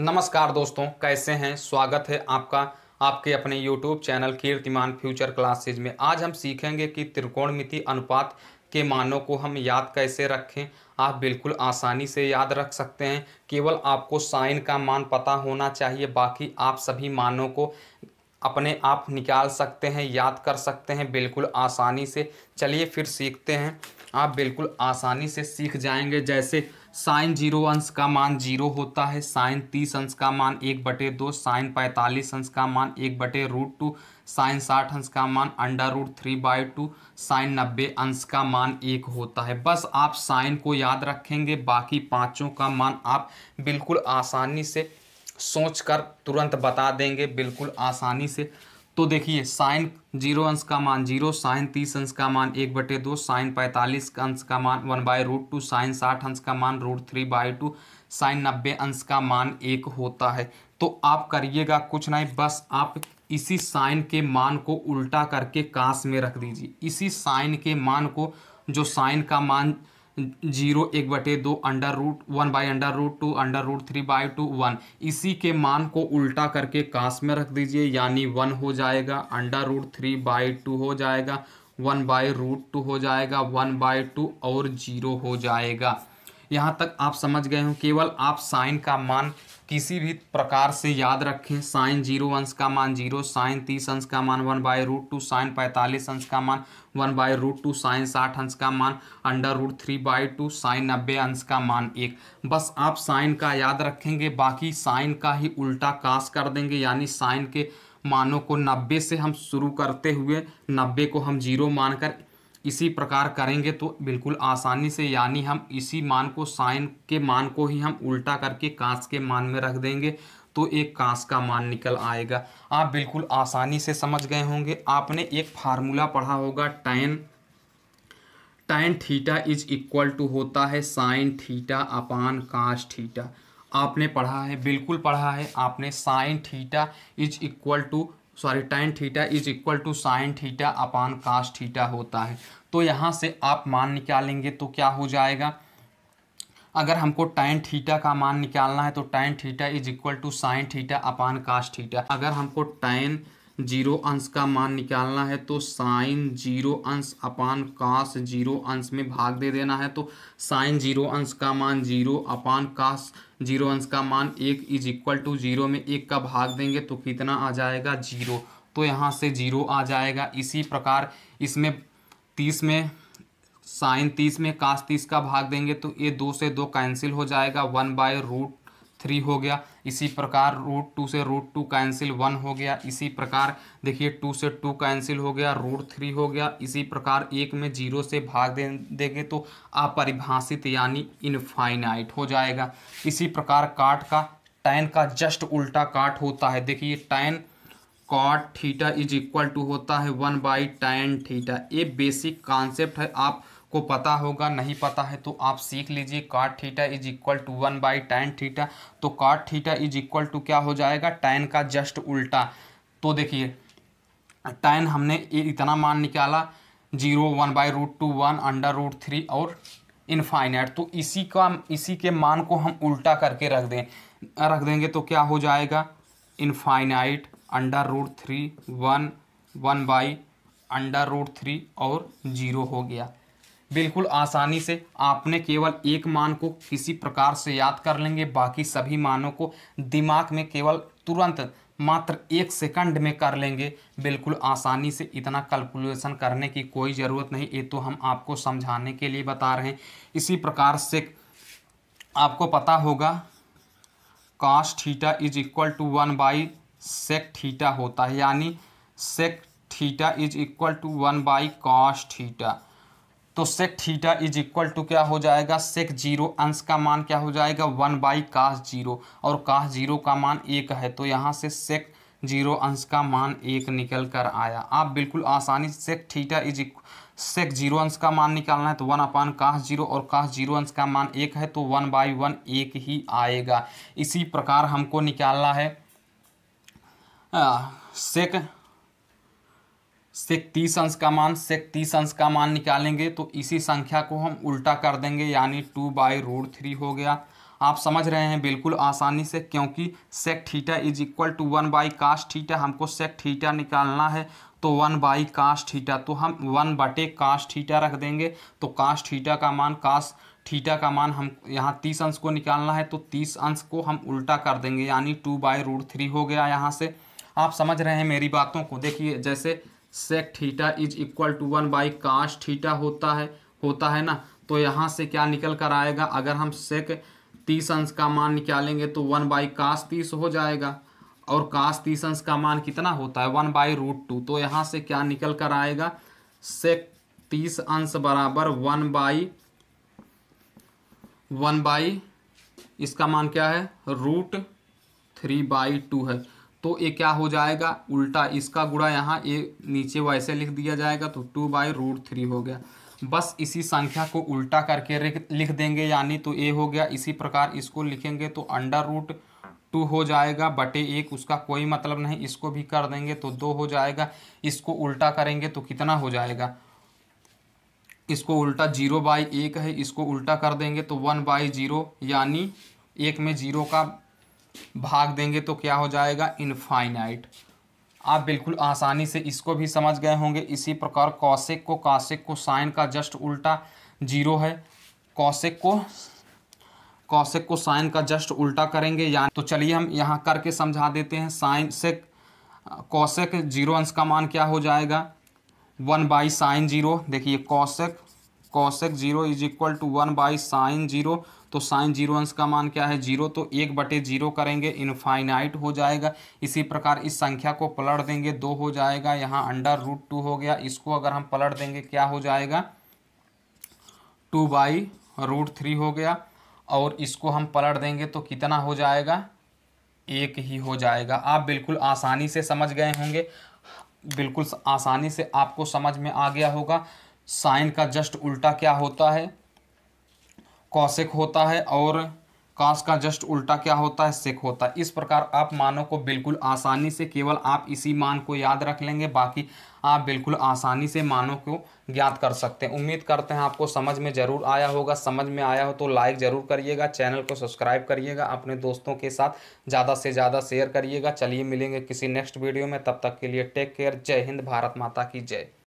नमस्कार दोस्तों कैसे हैं स्वागत है आपका आपके अपने YouTube channel Kirtiman future classes में आज हम सीखेंगे कि त्रिकोणमिति अनुपात के मानों को हम याद कैसे रखें आप बिल्कुल आसानी से याद रख सकते हैं केवल आपको साइन का मान पता होना चाहिए बाकी आप सभी मानों को अपने आप निकाल सकते हैं याद कर सकते हैं बिल्कुल आसानी से चलिए फिर सीखते हैं आप बिल्कुल आसानी से सीख जाएंगे जैसे साइन जीरो अंश का मान जीरो होता है साइन तीस अंश का मान एक बटे दो साइन पैंतालीस अंश का मान एक बटे रूट टू साइन साठ अंश का मान under root three by two sine नब्बे अंश का मान एक होता है बस आप साइन को याद रखेंगे बाकी पाँचों का मान आप बिल्कुल आसानी से सोच कर तुरंत बता देंगे बिल्कुल आसानी से तो देखिए साइन जीरो अंश का मान जीरो साइन तीस अंश का मान एक बटे दो साइन पैंतालीस अंश का मान one by root two sine साठ अंश का मान root three by two sine नब्बे अंश का मान एक होता है तो आप करिएगा कुछ नहीं बस आप इसी साइन के मान को उल्टा करके कांस में रख दीजिए इसी साइन के मान को जो साइन का मान जीरो एक बटे दो under root one by under root two under root three by two one इसी के मान को उल्टा करके कांस में रख दीजिए यानी वन हो जाएगा under root three by two हो जाएगा वन बाई रूट टू हो जाएगा वन बाई टू और जीरो हो जाएगा यहाँ तक आप समझ गए हो केवल आप साइन का मान किसी भी प्रकार से याद रखें साइन जीरो अंश का मान जीरो साइन तीस अंश का मान one by root two sine पैंतालीस अंश का मान one by root two sine साठ अंश का मान under root three by two sine नब्बे अंश का मान एक बस आप साइन का याद रखेंगे बाकी साइन का ही उल्टा कास कर देंगे यानी साइन के मानों को नब्बे से हम शुरू करते हुए नब्बे को हम जीरो मानकर इसी प्रकार करेंगे तो बिल्कुल आसानी से यानी हम इसी मान को साइन के मान को ही हम उल्टा करके कांस के मान में रख देंगे तो एक कांस का मान निकल आएगा आप बिल्कुल आसानी से समझ गए होंगे आपने एक फार्मूला पढ़ा होगा tan tan theta is equal to होता है sine theta upon cos theta आपने पढ़ा है बिल्कुल पढ़ा है आपने sine theta is equal to sorry tan theta is equal to sine theta upon cos theta होता है तो यहाँ से आप मान निकालेंगे तो क्या हो जाएगा अगर हमको टाइन थीटा का मान निकालना है तो tan theta is equal to sine theta upon cos theta अगर हमको टाइन जीरो अंश का मान निकालना है तो साइन जीरो अंश अपान कास जीरो अंश में भाग दे देना है तो साइन जीरो अंश का मान जीरो अपान कास जीरो अंश का मान एक इज इक्वल टू जीरो में एक का भाग देंगे तो कितना आ जाएगा जीरो तो यहाँ से जीरो आ जाएगा इसी प्रकार इसमें तीस में साइन तीस में कास तीस का भाग देंगे तो ये दो से दो कैंसिल हो जाएगा वन बाय रूट थ्री हो गया इसी प्रकार रूट टू से रूट टू कैंसिल वन हो गया इसी प्रकार देखिए टू से टू कैंसिल हो गया रूट थ्री हो गया इसी प्रकार एक में जीरो से भाग दे देंगे तो अपरिभाषित यानी इनफाइनाइट हो जाएगा इसी प्रकार काट का टैन का जस्ट उल्टा काट होता है देखिए tan cot theta is equal to होता है वन बाई टैन थीटा ये बेसिक कॉन्सेप्ट है आप को पता होगा नहीं पता है तो आप सीख लीजिए cot theta is equal to one by tan theta तो cot theta is equal to क्या हो जाएगा टैन का जस्ट उल्टा तो देखिए टैन हमने इतना मान निकाला zero one by root two one under root three और इनफाइनाइट तो इसी का इसी के मान को हम उल्टा करके रख दें रख देंगे तो क्या हो जाएगा infinite under root three one one by under root three और ज़ीरो हो गया बिल्कुल आसानी से आपने केवल एक मान को किसी प्रकार से याद कर लेंगे बाकी सभी मानों को दिमाग में केवल तुरंत मात्र एक सेकंड में कर लेंगे बिल्कुल आसानी से इतना कैलकुलेशन करने की कोई ज़रूरत नहीं ये तो हम आपको समझाने के लिए बता रहे हैं इसी प्रकार से आपको पता होगा cos theta is equal to one by sec theta होता है यानी sec theta is equal to one by cos theta तो sec theta is equal to क्या हो जाएगा सेक जीरो अंश का मान क्या हो जाएगा वन बाई काश जीरो और काश जीरो का मान एक है तो यहाँ से सेक जीरो अंश का मान एक निकल कर आया आप बिल्कुल आसानी sec theta is sec zero अंश का मान निकालना है तो वन अपान काश जीरो और काश जीरो अंश का मान एक है तो वन बाई वन एक ही आएगा इसी प्रकार हमको निकालना है आ, सेक सेक तीस अंश का मान सेक तीस अंश का मान निकालेंगे तो इसी संख्या को हम उल्टा कर देंगे यानी टू बाई रूट थ्री हो गया आप समझ रहे हैं बिल्कुल आसानी से क्योंकि sec theta is equal to one by cos theta हमको सेक थीटा निकालना है तो वन बाई कास्ट थीटा तो हम वन बटे कास्ट थीटा रख देंगे तो कास्ट थीटा का मान काश थीटा का मान हम यहाँ तीस अंश को निकालना है तो तीस अंश को हम उल्टा कर देंगे यानी टू बाई रूट थ्री हो गया यहाँ से आप समझ रहे हैं मेरी बातों को देखिए जैसे sec theta is equal to one by cos theta होता है होता है ना तो यहाँ से क्या निकल कर आएगा अगर हम सेक तीस अंश का मान निकालेंगे तो वन बाई कास्ट तीस हो जाएगा और काश तीस अंश का मान कितना होता है वन बाई रूट टू तो यहाँ से क्या निकल कर आएगा सेक तीस अंश बराबर वन बाई वन बाई इसका मान क्या है रूट थ्री बाई टू है तो ये क्या हो जाएगा उल्टा इसका गुड़ा यहाँ ये नीचे वैसे लिख दिया जाएगा तो टू बाई रूट थ्री हो गया बस इसी संख्या को उल्टा करके लिख देंगे यानी तो ये हो गया इसी प्रकार इसको लिखेंगे तो अंडर रूट टू हो जाएगा बटे एक उसका कोई मतलब नहीं इसको भी कर देंगे तो दो हो जाएगा इसको उल्टा करेंगे तो कितना हो जाएगा इसको उल्टा जीरो बाई एक है इसको उल्टा कर देंगे तो वन बाई जीरो यानी एक में जीरो का भाग देंगे तो क्या हो जाएगा इनफाइनाइट आप बिल्कुल आसानी से इसको भी समझ गए होंगे इसी प्रकार कौशिक को काशिक को साइन का जस्ट उल्टा जीरो है कौशिक को कौशिक को साइन का जस्ट उल्टा करेंगे या तो चलिए हम यहाँ करके समझा देते हैं साइन से कौशिक जीरो अंश का मान क्या हो जाएगा वन बाई साइन जीरो देखिए cosec cosec zero is equal to one by sine zero तो साइन जीरो अंश का मान क्या है जीरो तो एक बटे जीरो करेंगे इनफाइनाइट हो जाएगा इसी प्रकार इस संख्या को पलट देंगे दो हो जाएगा यहाँ अंडर रूट टू हो गया इसको अगर हम पलट देंगे क्या हो जाएगा टू बाई रूट थ्री हो गया और इसको हम पलट देंगे तो कितना हो जाएगा एक ही हो जाएगा आप बिल्कुल आसानी से समझ गए होंगे बिल्कुल आसानी से आपको समझ में आ गया होगा साइन का जस्ट उल्टा क्या होता है कौशिक होता है और काश का जस्ट उल्टा क्या होता है सिख होता है इस प्रकार आप मानों को बिल्कुल आसानी से केवल आप इसी मान को याद रख लेंगे बाकी आप बिल्कुल आसानी से मानों को ज्ञात कर सकते हैं उम्मीद करते हैं आपको समझ में ज़रूर आया होगा समझ में आया हो तो लाइक ज़रूर करिएगा चैनल को सब्सक्राइब करिएगा अपने दोस्तों के साथ ज़्यादा से ज़्यादा शेयर करिएगा चलिए मिलेंगे किसी नेक्स्ट वीडियो में तब तक के लिए टेक केयर जय हिंद भारत माता की जय